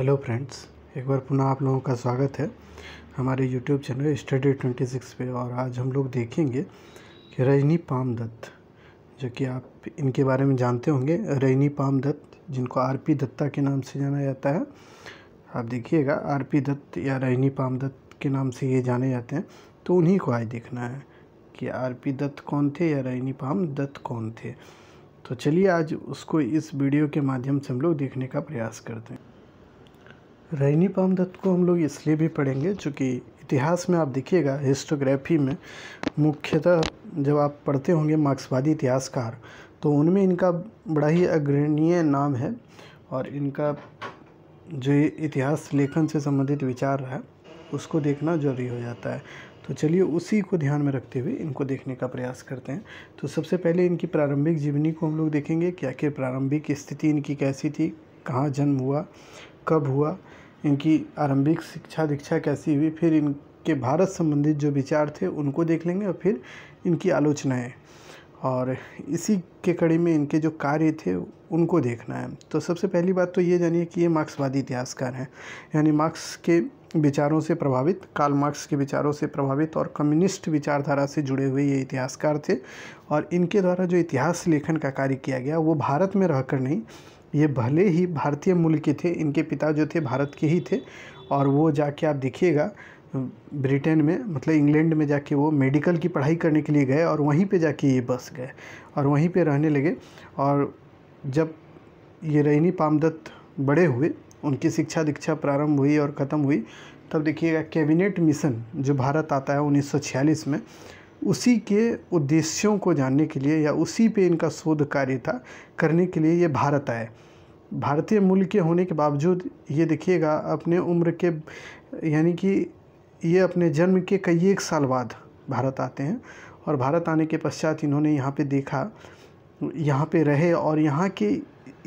hello friends एक बार पुनः आप लोगों का स्वागत है हमारे YouTube channel study twenty six पर और आज हम लोग देखेंगे कि रजनी पाम दत्त जो कि आप इनके बारे में जानते होंगे रजनी पाम दत्त जिनको आर पी दत्ता के नाम से जाना जाता है आप देखिएगा आर पी दत्त या रजनी पाम दत्त के नाम से ये जाने जाते हैं तो उन्हीं को आज देखना है कि आर पी दत्त कौन थे या रजनी पाम दत्त कौन थे तो चलिए आज उसको इस वीडियो के माध्यम से हम लोग देखने का प्रयास करते हैं रैनी पाम दत्त को हम लोग इसलिए भी पढ़ेंगे चूँकि इतिहास में आप देखिएगा हिस्टोग्राफी में मुख्यतः जब आप पढ़ते होंगे मार्क्सवादी इतिहासकार तो उनमें इनका बड़ा ही अग्रणीय नाम है और इनका जो इतिहास लेखन से संबंधित विचार है उसको देखना जरूरी हो जाता है तो चलिए उसी को ध्यान में रखते हुए इनको देखने का प्रयास करते हैं तो सबसे पहले इनकी प्रारंभिक जीवनी को हम लोग देखेंगे कि आखिर प्रारंभिक स्थिति इनकी कैसी थी कहाँ जन्म हुआ कब हुआ इनकी आरंभिक शिक्षा दीक्षा कैसी हुई फिर इनके भारत संबंधित जो विचार थे उनको देख लेंगे और फिर इनकी आलोचनाएँ और इसी के कड़ी में इनके जो कार्य थे उनको देखना है तो सबसे पहली बात तो ये जानिए कि ये मार्क्सवादी इतिहासकार हैं यानी मार्क्स के विचारों से प्रभावित काल मार्क्स के विचारों से प्रभावित और कम्युनिस्ट विचारधारा से जुड़े हुए ये इतिहासकार थे और इनके द्वारा जो इतिहास लेखन का कार्य किया गया वो भारत में रहकर नहीं ये भले ही भारतीय मूल के थे इनके पिता जो थे भारत के ही थे और वो जाके आप देखिएगा ब्रिटेन में मतलब इंग्लैंड में जाके वो मेडिकल की पढ़ाई करने के लिए गए और वहीं पे जाके ये बस गए और वहीं पे रहने लगे और जब ये रैनी पामदत्त बड़े हुए उनकी शिक्षा दीक्षा प्रारंभ हुई और ख़त्म हुई तब देखिएगा कैबिनेट मिशन जो भारत आता है उन्नीस में उसी के उद्देश्यों को जानने के लिए या उसी पे इनका शोध कार्य था करने के लिए ये भारत आए भारतीय मूल के होने के बावजूद ये देखिएगा अपने उम्र के यानी कि ये अपने जन्म के कई एक साल बाद भारत आते हैं और भारत आने के पश्चात इन्होंने यहाँ पे देखा यहाँ पे रहे और यहाँ की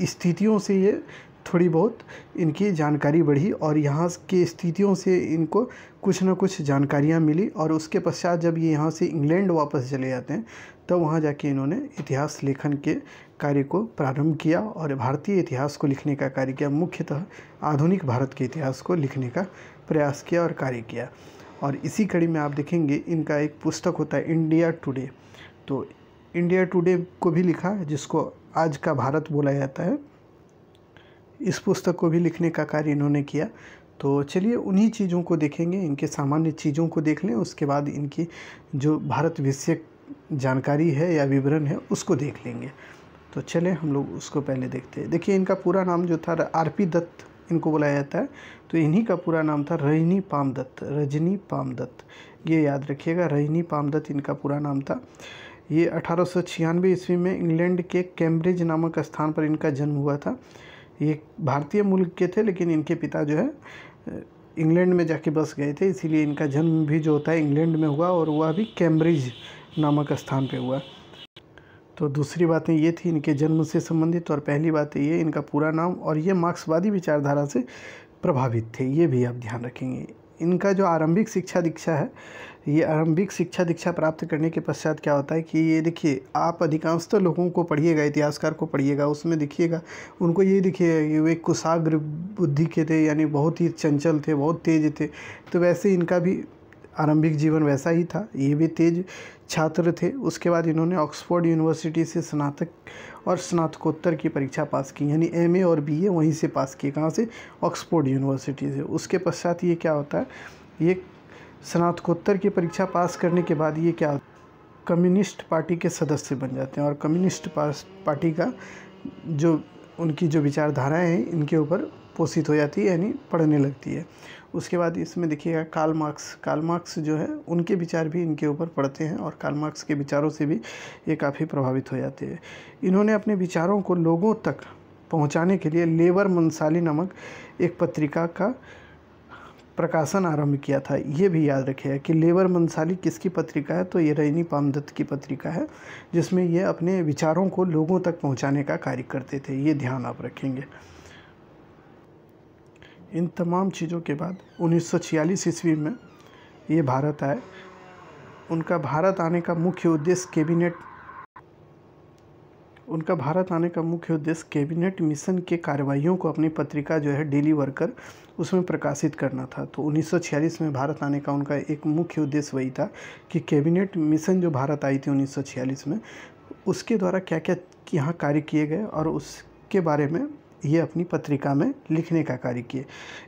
स्थितियों से ये थोड़ी बहुत इनकी जानकारी बढ़ी और यहाँ की स्थितियों से इनको कुछ ना कुछ जानकारियाँ मिली और उसके पश्चात जब ये यहाँ से इंग्लैंड वापस चले जाते हैं तब तो वहाँ जाके इन्होंने इतिहास लेखन के कार्य को प्रारंभ किया और भारतीय इतिहास को लिखने का कार्य किया मुख्यतः आधुनिक भारत के इतिहास को लिखने का प्रयास किया और कार्य किया और इसी कड़ी में आप देखेंगे इनका एक पुस्तक होता है इंडिया टुडे तो इंडिया टुडे को भी लिखा जिसको आज का भारत बोला जाता है इस पुस्तक को भी लिखने का कार्य इन्होंने किया तो चलिए उन्हीं चीज़ों को देखेंगे इनके सामान्य चीज़ों को देख लें उसके बाद इनकी जो भारत विषय जानकारी है या विवरण है उसको देख लेंगे तो चले हम लोग उसको पहले देखते हैं देखिए इनका पूरा नाम जो था आर पी दत्त इनको बुलाया जाता है तो इन्हीं का पूरा नाम था रजनी पाम दत्त रजनी पाम दत्त ये याद रखिएगा रजनी पाम दत्त इनका पूरा नाम था ये अठारह ईस्वी में इंग्लैंड के कैम्ब्रिज नामक स्थान पर इनका जन्म हुआ था ये भारतीय मूल के थे लेकिन इनके पिता जो है इंग्लैंड में जाके बस गए थे इसीलिए इनका जन्म भी जो होता है इंग्लैंड में हुआ और वह भी कैम्ब्रिज नामक स्थान पे हुआ तो दूसरी बातें ये थी इनके जन्म से संबंधित और पहली बात ये इनका पूरा नाम और ये मार्क्सवादी विचारधारा से प्रभावित थे ये भी आप ध्यान रखेंगे इनका जो आरंभिक शिक्षा दीक्षा है ये आरंभिक शिक्षा दीक्षा प्राप्त करने के पश्चात क्या होता है कि ये देखिए आप तो लोगों को पढ़िएगा इतिहासकार को पढ़िएगा उसमें देखिएगा उनको ये दिखिएगा कि वे कुशाग्र बुद्धि के थे यानी बहुत ही चंचल थे बहुत तेज थे तो वैसे इनका भी आरंभिक जीवन वैसा ही था ये भी तेज छात्र थे उसके बाद इन्होंने ऑक्सफोर्ड यूनिवर्सिटी से स्नातक और स्नातकोत्तर की परीक्षा पास की यानी एमए और बीए वहीं से पास किए कहाँ से ऑक्सफोर्ड यूनिवर्सिटी से उसके पश्चात ये क्या होता है ये स्नातकोत्तर की परीक्षा पास करने के बाद ये क्या कम्युनिस्ट पार्टी के सदस्य बन जाते हैं और कम्युनिस्ट पार्टी का जो उनकी जो विचारधाराएं हैं इनके ऊपर पोषित हो जाती है यानी पढ़ने लगती है उसके बाद इसमें देखिएगा काल मार्क्स काल मार्क्स जो है उनके विचार भी इनके ऊपर पढ़ते हैं और काल मार्क्स के विचारों से भी ये काफ़ी प्रभावित हो जाते हैं इन्होंने अपने विचारों को लोगों तक पहुंचाने के लिए लेबर मंसाली नामक एक पत्रिका का प्रकाशन आरंभ किया था ये भी याद रखिएगा कि लेबर मंसाली किसकी पत्रिका है तो ये रजनी पामदत्त की पत्रिका है जिसमें ये अपने विचारों को लोगों तक पहुंचाने का कार्य करते थे ये ध्यान आप रखेंगे इन तमाम चीज़ों के बाद 1946 ईस्वी में ये भारत आए उनका भारत आने का मुख्य उद्देश्य कैबिनेट उनका भारत आने का मुख्य उद्देश्य कैबिनेट मिशन के कार्रवाइयों को अपनी पत्रिका जो है डेली वर्कर उसमें प्रकाशित करना था तो 1946 में भारत आने का उनका एक मुख्य उद्देश्य वही था कि कैबिनेट मिशन जो भारत आई थी 1946 में उसके द्वारा क्या क्या यहाँ कार्य किए गए और उसके बारे में ये अपनी पत्रिका में लिखने का कार्य किए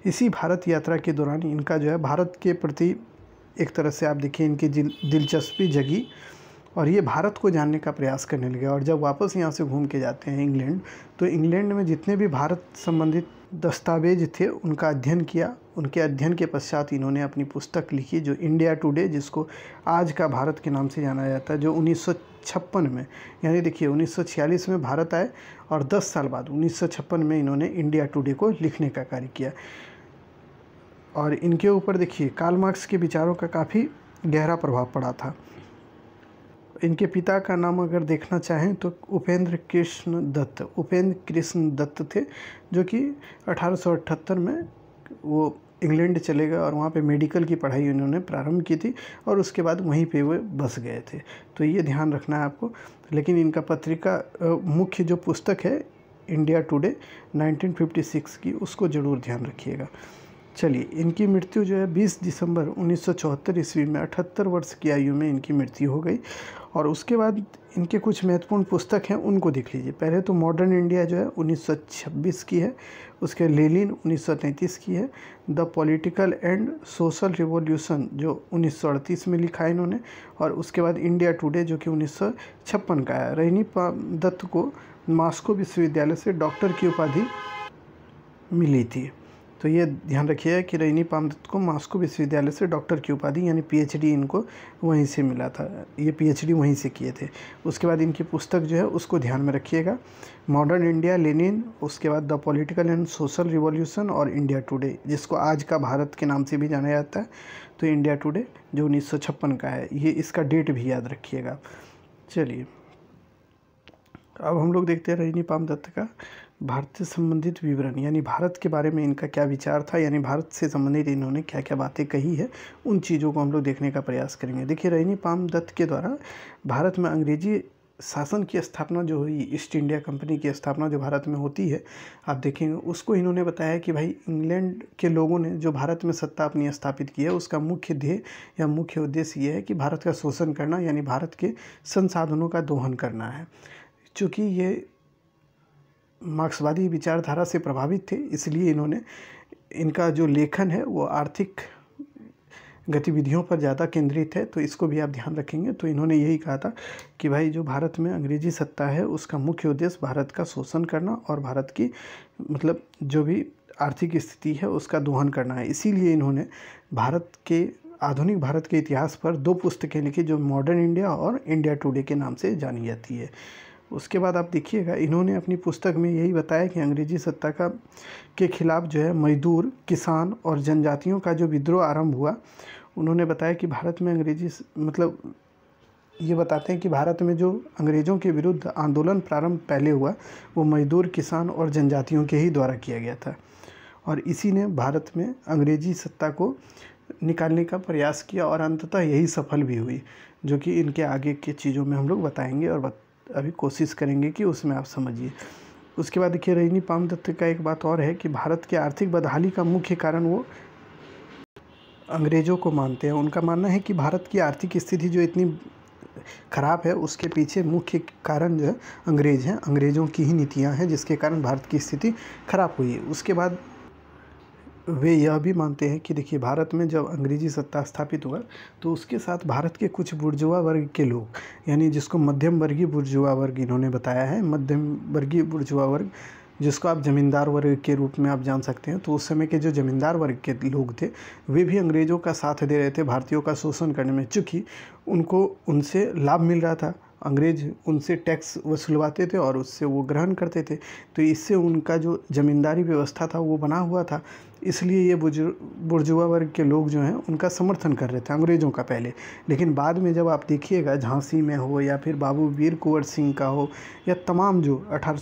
इसी भारत यात्रा के दौरान इनका जो है भारत के प्रति एक तरह से आप देखिए इनकी दिलचस्पी जगी और ये भारत को जानने का प्रयास करने लगे और जब वापस यहाँ से घूम के जाते हैं इंग्लैंड तो इंग्लैंड में जितने भी भारत संबंधित दस्तावेज थे उनका अध्ययन किया उनके अध्ययन के पश्चात इन्होंने अपनी पुस्तक लिखी जो इंडिया टुडे जिसको आज का भारत के नाम से जाना जाता है जो उन्नीस में यानी देखिए 1946 में भारत आए और 10 साल बाद उन्नीस में इन्होंने इंडिया टुडे को लिखने का कार्य किया और इनके ऊपर देखिए कार्ल मार्क्स के विचारों का काफ़ी गहरा प्रभाव पड़ा था इनके पिता का नाम अगर देखना चाहें तो उपेंद्र कृष्ण दत्त उपेंद्र कृष्ण दत्त थे जो कि अठारह में वो इंग्लैंड चले गए और वहाँ पे मेडिकल की पढ़ाई उन्होंने प्रारंभ की थी और उसके बाद वहीं पे वे बस गए थे तो ये ध्यान रखना है आपको लेकिन इनका पत्रिका मुख्य जो पुस्तक है इंडिया टुडे 1956 की उसको ज़रूर ध्यान रखिएगा चलिए इनकी मृत्यु जो है 20 दिसंबर 1974 ईस्वी में 78 वर्ष की आयु में इनकी मृत्यु हो गई और उसके बाद इनके कुछ महत्वपूर्ण पुस्तक हैं उनको देख लीजिए पहले तो मॉडर्न इंडिया जो है 1926 की है उसके लेलिन 1933 की है the political and social revolution जो 1938 में लिखा है इन्होंने और उसके बाद इंडिया टुडे जो कि उन्नीस का है रहनी दत्त को मास्को विश्वविद्यालय से डॉक्टर की उपाधि मिली थी तो ये ध्यान रखिएगा कि रजनी पामदत्त को मॉस्को विश्वविद्यालय से डॉक्टर की उपाधि यानी पीएचडी इनको वहीं से मिला था ये पीएचडी वहीं से किए थे उसके बाद इनकी पुस्तक जो है उसको ध्यान में रखिएगा मॉडर्न इंडिया लेनिन उसके बाद the political and social revolution और इंडिया टुडे जिसको आज का भारत के नाम से भी जाना जाता है तो इंडिया टुडे जो उन्नीस का है ये इसका डेट भी याद रखिएगा चलिए अब हम लोग देखते हैं रजनी पामदत्त का भारत से संबंधित विवरण यानी भारत के बारे में इनका क्या विचार था यानी भारत से संबंधित इन्होंने क्या क्या बातें कही है उन चीज़ों को हम लोग देखने का प्रयास करेंगे देखिए रजनी पाम दत्त के द्वारा भारत में अंग्रेजी शासन की स्थापना जो हुई ईस्ट इंडिया कंपनी की स्थापना जो भारत में होती है आप देखेंगे उसको इन्होंने बताया कि भाई इंग्लैंड के लोगों ने जो भारत में सत्ता अपनी स्थापित की है उसका मुख्य ध्येय या मुख्य उद्देश्य ये है कि भारत का शोषण करना यानी भारत के संसाधनों का दोहन करना है चूँकि ये मार्क्सवादी विचारधारा से प्रभावित थे इसलिए इन्होंने इनका जो लेखन है वो आर्थिक गतिविधियों पर ज़्यादा केंद्रित है तो इसको भी आप ध्यान रखेंगे तो इन्होंने यही कहा था कि भाई जो भारत में अंग्रेजी सत्ता है उसका मुख्य उद्देश्य भारत का शोषण करना और भारत की मतलब जो भी आर्थिक स्थिति है उसका दोहन करना है इसीलिए इन्होंने भारत के आधुनिक भारत के इतिहास पर दो पुस्तकें लिखी जो मॉडर्न इंडिया और इंडिया टुडे के नाम से जानी जाती है उसके बाद आप देखिएगा इन्होंने अपनी पुस्तक में यही बताया कि अंग्रेजी सत्ता का के खिलाफ जो है मजदूर किसान और जनजातियों का जो विद्रोह आरंभ हुआ उन्होंने बताया कि भारत में अंग्रेजी मतलब ये बताते हैं कि भारत में जो अंग्रेज़ों के विरुद्ध आंदोलन प्रारंभ पहले हुआ वो मजदूर किसान और जनजातियों के ही द्वारा किया गया था और इसी ने भारत में अंग्रेजी सत्ता को निकालने का प्रयास किया और अंततः यही सफल भी हुई जो कि इनके आगे की चीज़ों में हम लोग बताएंगे और बत, अभी कोशिश करेंगे कि उसमें आप समझिए उसके बाद देखिए रजनी पाम दत्त का एक बात और है कि भारत की आर्थिक बदहाली का मुख्य कारण वो अंग्रेज़ों को मानते हैं उनका मानना है कि भारत की आर्थिक स्थिति जो इतनी खराब है उसके पीछे मुख्य कारण जो है अंग्रेज़ हैं अंग्रेज़ों की ही नीतियाँ हैं जिसके कारण भारत की स्थिति खराब हुई है उसके बाद वे यह भी मानते हैं कि देखिए भारत में जब अंग्रेजी सत्ता स्थापित हुआ तो उसके साथ भारत के कुछ बुर्जुआ वर्ग के लोग यानी जिसको मध्यम वर्गीय बुर्जुआ वर्ग इन्होंने बताया है मध्यम वर्गीय बुर्जुआ वर्ग जिसको आप ज़मींदार वर्ग के रूप में आप जान सकते हैं तो उस समय के जो ज़मींदार वर्ग के लोग थे वे भी अंग्रेज़ों का साथ दे रहे थे भारतीयों का शोषण करने में चूँकि उनको उनसे लाभ मिल रहा था अंग्रेज उनसे टैक्स वसूलवाते थे और उससे वो ग्रहण करते थे तो इससे उनका जो ज़मींदारी व्यवस्था था वो बना हुआ था इसलिए ये बुर्जुआ वर्ग के लोग जो हैं उनका समर्थन कर रहे थे अंग्रेज़ों का पहले लेकिन बाद में जब आप देखिएगा झांसी में हो या फिर बाबू वीर कुंवर सिंह का हो या तमाम जो अठारह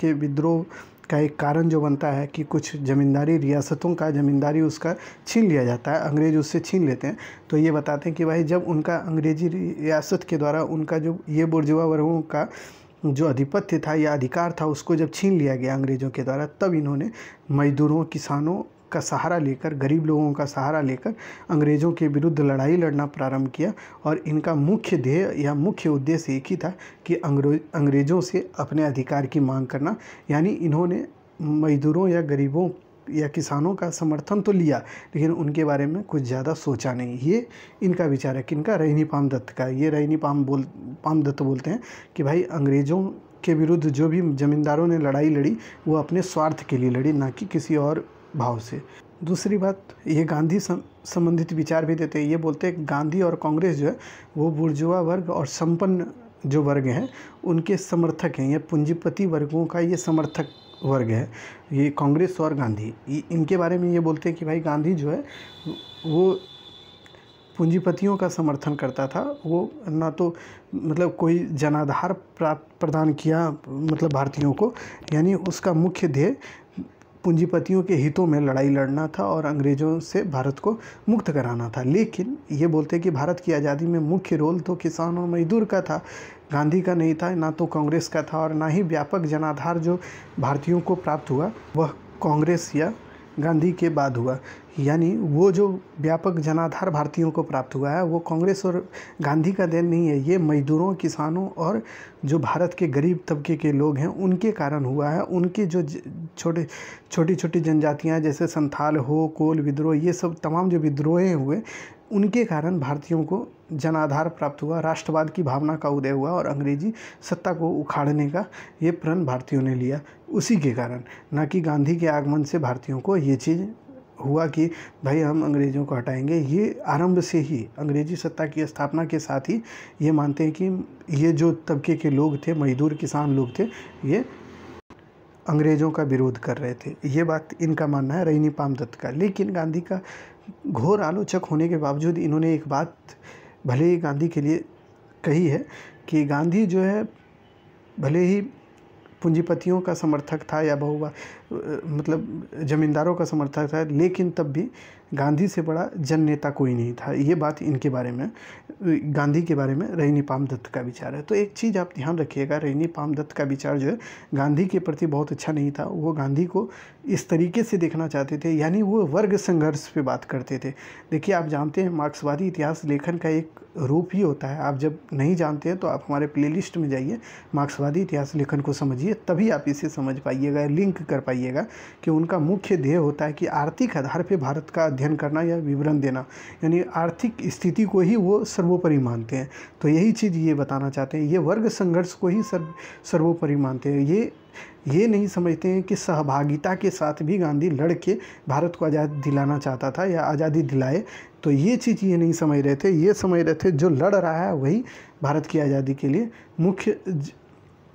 के विद्रोह का एक कारण जो बनता है कि कुछ ज़मींदारी रियासतों का ज़मींदारी उसका छीन लिया जाता है अंग्रेज़ उससे छीन लेते हैं तो ये बताते हैं कि भाई जब उनका अंग्रेजी रियासत के द्वारा उनका जो ये बुर्जुआ वर्गों का जो आधिपत्य था या अधिकार था उसको जब छीन लिया गया अंग्रेज़ों के द्वारा तब इन्होंने मजदूरों किसानों का सहारा लेकर गरीब लोगों का सहारा लेकर अंग्रेज़ों के विरुद्ध लड़ाई लड़ना प्रारंभ किया और इनका मुख्य ध्येय या मुख्य उद्देश्य एक ही था कि अंग्रेज़ों से अपने अधिकार की मांग करना यानी इन्होंने मजदूरों या गरीबों या किसानों का समर्थन तो लिया लेकिन उनके बारे में कुछ ज़्यादा सोचा नहीं ये इनका विचार है किनका रहनी पाम दत्त का ये रहनी पाम बोल पाम दत्त बोलते हैं कि भाई अंग्रेज़ों के विरुद्ध जो भी ज़मींदारों ने लड़ाई लड़ी वो अपने स्वार्थ के लिए लड़ी ना कि किसी और भाव से दूसरी बात ये गांधी संबंधित विचार भी देते हैं ये बोलते हैं गांधी और कांग्रेस जो है वो बुर्जुआ वर्ग और संपन्न जो वर्ग हैं उनके समर्थक हैं या पूंजीपति वर्गों का ये समर्थक वर्ग है ये कांग्रेस और गांधी इनके बारे में ये बोलते हैं कि भाई गांधी जो है वो पूंजीपतियों का समर्थन करता था वो ना तो मतलब कोई जनाधार प्राप्त प्रदान किया मतलब भारतीयों को यानी उसका मुख्य ध्येय पूंजीपतियों के हितों में लड़ाई लड़ना था और अंग्रेज़ों से भारत को मुक्त कराना था लेकिन ये बोलते कि भारत की आज़ादी में मुख्य रोल तो किसान और मजदूर का था गांधी का नहीं था ना तो कांग्रेस का था और ना ही व्यापक जनाधार जो भारतीयों को प्राप्त हुआ वह कांग्रेस या गांधी के बाद हुआ यानी वो जो व्यापक जनाधार भारतीयों को प्राप्त हुआ है वो कांग्रेस और गांधी का देन नहीं है ये मजदूरों किसानों और जो भारत के गरीब तबके के लोग हैं उनके कारण हुआ है उनके जो छोटे छोटी छोटी जनजातियाँ जैसे संथाल हो कोल विद्रोह ये सब तमाम जो विद्रोह हुए उनके कारण भारतीयों को जनाधार प्राप्त हुआ राष्ट्रवाद की भावना का उदय हुआ और अंग्रेजी सत्ता को उखाड़ने का ये प्रण भारतीयों ने लिया उसी के कारण न कि गांधी के आगमन से भारतीयों को ये चीज़ हुआ कि भाई हम अंग्रेज़ों को हटाएंगे ये आरंभ से ही अंग्रेजी सत्ता की स्थापना के साथ ही ये मानते हैं कि ये जो तबके के लोग थे मजदूर किसान लोग थे ये अंग्रेज़ों का विरोध कर रहे थे ये बात इनका मानना है रईनी दत्त का लेकिन गांधी का घोर आलोचक होने के बावजूद इन्होंने एक बात भले ही गांधी के लिए कही है कि गांधी जो है भले ही पूंजीपतियों का समर्थक था या बहुवा मतलब ज़मींदारों का समर्थक था लेकिन तब भी गांधी से बड़ा जन नेता कोई नहीं था ये बात इनके बारे में गांधी के बारे में रहनी पाम दत्त का विचार है तो एक चीज़ आप ध्यान रखिएगा रहनी पाम दत्त का विचार जो है गांधी के प्रति बहुत अच्छा नहीं था वो गांधी को इस तरीके से देखना चाहते थे यानी वो वर्ग संघर्ष पे बात करते थे देखिए आप जानते हैं मार्क्सवादी इतिहास लेखन का एक रूप ही होता है आप जब नहीं जानते हैं तो आप हमारे प्ले में जाइए मार्क्सवादी इतिहास लेखन को समझिए तभी आप इसे समझ पाइएगा लिंक कर पाइए करिएगा कि उनका मुख्य ध्येय होता है कि आर्थिक आधार पर भारत का अध्ययन करना या विवरण देना यानी आर्थिक स्थिति को ही वो सर्वोपरि मानते हैं तो यही चीज़ ये बताना चाहते हैं ये वर्ग संघर्ष को ही सर्व सर्वोपरि मानते हैं ये ये नहीं समझते हैं कि सहभागिता के साथ भी गांधी लड़ के भारत को आज़ादी दिलाना चाहता था या आज़ादी दिलाए तो ये चीज़ ये नहीं समझ रहे थे ये समझ रहे थे जो लड़ रहा है वही भारत की आज़ादी के लिए मुख्य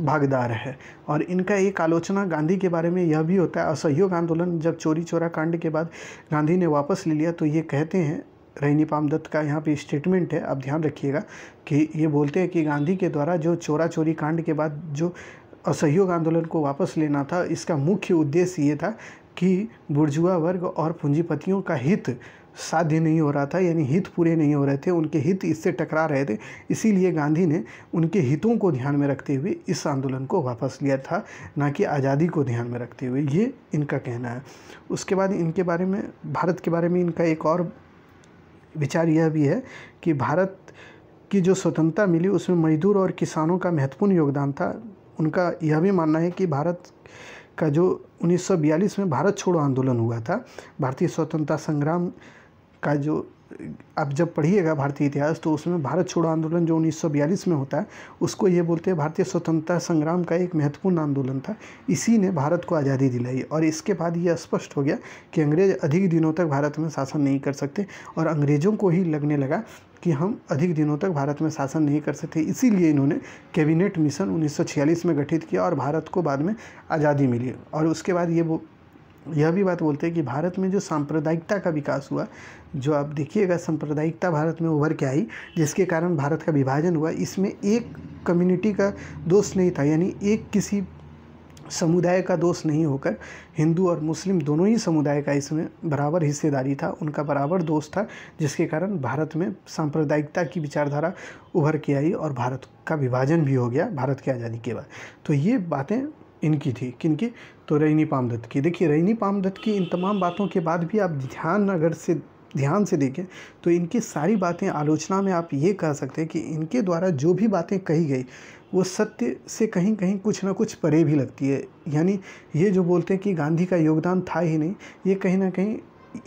भागदार है और इनका एक आलोचना गांधी के बारे में यह भी होता है असहयोग आंदोलन जब चोरी चोरा कांड के बाद गांधी ने वापस ले लिया तो ये कहते हैं रहनी पाम दत्त का यहाँ पे स्टेटमेंट है आप ध्यान रखिएगा कि ये बोलते हैं कि गांधी के द्वारा जो चोरा चोरी कांड के बाद जो असहयोग आंदोलन को वापस लेना था इसका मुख्य उद्देश्य ये था कि बुर्जुआ वर्ग और पूंजीपतियों का हित साध्य नहीं हो रहा था यानी हित पूरे नहीं हो रहे थे उनके हित इससे टकरा रहे थे इसीलिए गांधी ने उनके हितों को ध्यान में रखते हुए इस आंदोलन को वापस लिया था ना कि आज़ादी को ध्यान में रखते हुए ये इनका कहना है उसके बाद इनके बारे में भारत के बारे में इनका एक और विचार यह भी है कि भारत की जो स्वतंत्रता मिली उसमें मजदूर और किसानों का महत्वपूर्ण योगदान था उनका यह भी मानना है कि भारत का जो 1942 में भारत छोड़ो आंदोलन हुआ था भारतीय स्वतंत्रता संग्राम का जो आप जब पढ़िएगा भारतीय इतिहास तो उसमें भारत छोड़ो आंदोलन जो 1942 में होता है उसको ये बोलते हैं भारतीय स्वतंत्रता संग्राम का एक महत्वपूर्ण आंदोलन था इसी ने भारत को आज़ादी दिलाई और इसके बाद ये स्पष्ट हो गया कि अंग्रेज अधिक दिनों तक भारत में शासन नहीं कर सकते और अंग्रेज़ों को ही लगने लगा कि हम अधिक दिनों तक भारत में शासन नहीं कर सकते इसीलिए इन्होंने कैबिनेट मिशन 1946 में गठित किया और भारत को बाद में आज़ादी मिली और उसके बाद ये यह भी बात बोलते हैं कि भारत में जो सांप्रदायिकता का विकास हुआ जो आप देखिएगा सांप्रदायिकता भारत में उभर के आई जिसके कारण भारत का विभाजन हुआ इसमें एक कम्युनिटी का दोष नहीं था यानी एक किसी समुदाय का दोष नहीं होकर हिंदू और मुस्लिम दोनों ही समुदाय का इसमें बराबर हिस्सेदारी था उनका बराबर दोष था जिसके कारण भारत में सांप्रदायिकता की विचारधारा उभर के आई और भारत का विभाजन भी हो गया भारत की आज़ादी के बाद तो ये बातें इनकी थी किनकी तो पाम दत्त की देखिए पाम दत्त की इन तमाम बातों के बाद भी आप ध्यान अगर से ध्यान से देखें तो इनकी सारी बातें आलोचना में आप ये कह सकते हैं कि इनके द्वारा जो भी बातें कही गई वो सत्य से कहीं कहीं कुछ ना कुछ परे भी लगती है यानी ये जो बोलते हैं कि गांधी का योगदान था ही नहीं ये कहीं ना कहीं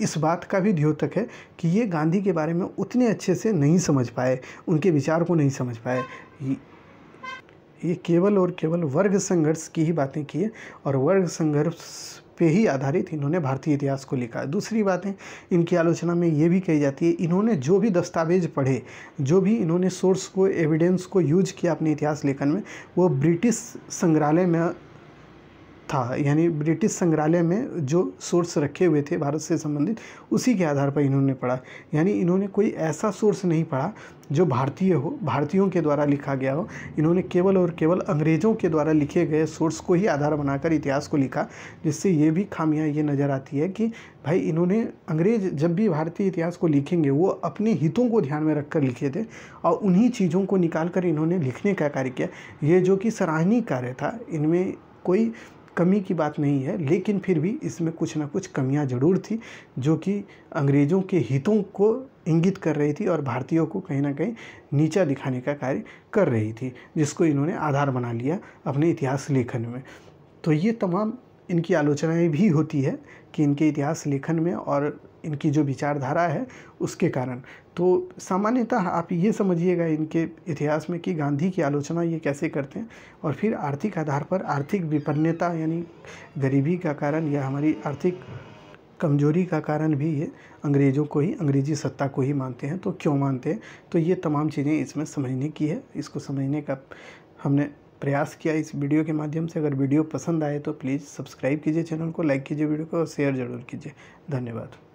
इस बात का भी द्योतक है कि ये गांधी के बारे में उतने अच्छे से नहीं समझ पाए उनके विचार को नहीं समझ पाए ये केवल और केवल वर्ग संघर्ष की ही बातें की है और वर्ग संघर्ष पे ही आधारित इन्होंने भारतीय इतिहास को लिखा दूसरी बात है इनकी आलोचना में ये भी कही जाती है इन्होंने जो भी दस्तावेज पढ़े जो भी इन्होंने सोर्स को एविडेंस को यूज किया अपने इतिहास लेखन में वो ब्रिटिश संग्रहालय में था यानी ब्रिटिश संग्रहालय में जो सोर्स रखे हुए थे भारत से संबंधित उसी के आधार पर इन्होंने पढ़ा यानी इन्होंने कोई ऐसा सोर्स नहीं पढ़ा जो भारतीय हो भारतीयों के द्वारा लिखा गया हो इन्होंने केवल और केवल अंग्रेज़ों के द्वारा लिखे गए सोर्स को ही आधार बनाकर इतिहास को लिखा जिससे ये भी खामियाँ ये नज़र आती है कि भाई इन्होंने अंग्रेज जब भी भारतीय इतिहास को लिखेंगे वो अपने हितों को ध्यान में रखकर लिखे थे और उन्हीं चीज़ों को निकाल कर इन्होंने लिखने का कार्य किया ये जो कि सराहनीय कार्य था इनमें कोई कमी की बात नहीं है लेकिन फिर भी इसमें कुछ ना कुछ कमियां ज़रूर थी जो कि अंग्रेज़ों के हितों को इंगित कर रही थी और भारतीयों को कहीं ना कहीं नीचा दिखाने का कार्य कर रही थी जिसको इन्होंने आधार बना लिया अपने इतिहास लेखन में तो ये तमाम इनकी आलोचनाएं भी होती है कि इनके इतिहास लेखन में और इनकी जो विचारधारा है उसके कारण तो सामान्यतः आप ये समझिएगा इनके इतिहास में कि गांधी की आलोचना ये कैसे करते हैं और फिर आर्थिक आधार पर आर्थिक विपन्नता यानी गरीबी का कारण या हमारी आर्थिक कमजोरी का कारण भी ये अंग्रेज़ों को ही अंग्रेजी सत्ता को ही मानते हैं तो क्यों मानते हैं तो ये तमाम चीज़ें इसमें समझने की है इसको समझने का हमने प्रयास किया इस वीडियो के माध्यम से अगर वीडियो पसंद आए तो प्लीज़ सब्सक्राइब कीजिए चैनल को लाइक कीजिए वीडियो को और शेयर ज़रूर कीजिए धन्यवाद